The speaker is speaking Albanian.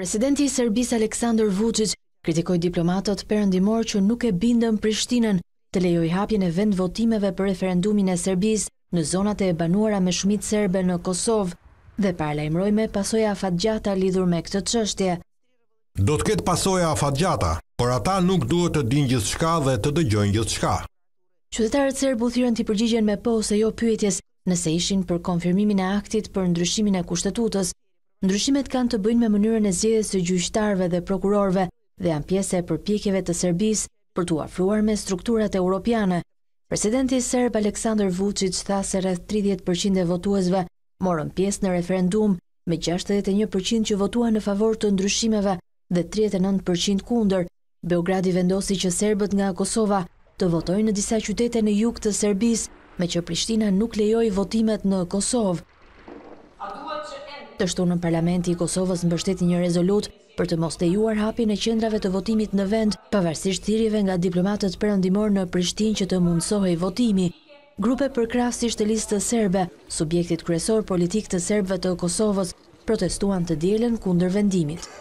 Presidenti i Serbis Aleksandr Vucic kritikoj diplomatot ndimor që nuk e bindën Prishtinën të lejoj hapjen e vend votimeve për referendumin e Serbis në zonate e banuara me shmit Serbe në Kosovë dhe paralajmëroj me pasoja afat gjata lidhur me këtë qështje. Do të ketë pasoja afat gjata, por ata nuk duhet të din gjithë shka dhe të dëgjën gjithë shka. Qytetarët Serbë u thyrën të i përgjigjen me po se jo pyetjes nëse ishin për konfirmimin e aktit për ndryshimin e kushtetutës Ndryshimet kanë të bëjnë me mënyrën e zjedhës së gjyqtarëve dhe prokurorëve dhe janë pjesë e përpjekjeve të Serbisë për t'u afruar me strukturat europiane. Presidenti serb Aleksandar Vučić tha se rreth 30% e votuesve morën pjesë në referendum, me 61% që votuan në favor të ndryshimeve dhe 39% kundër. Beogradi vendosi që serbët nga Kosova të votojnë në disa qytete në jug të Serbisë, me që Prishtina nuk lejoj votimet në Kosovë të shtu në parlamenti i Kosovës në bështetin një rezolut për të mos të juar hapi në qendrave të votimit në vend, pavarësisht thirjeve nga diplomatët përëndimor në Prishtin që të mundësohë i votimi. Grupe për krasisht të listë të serbe, subjektit kresor politik të serbve të Kosovës, protestuan të djelen kunder vendimit.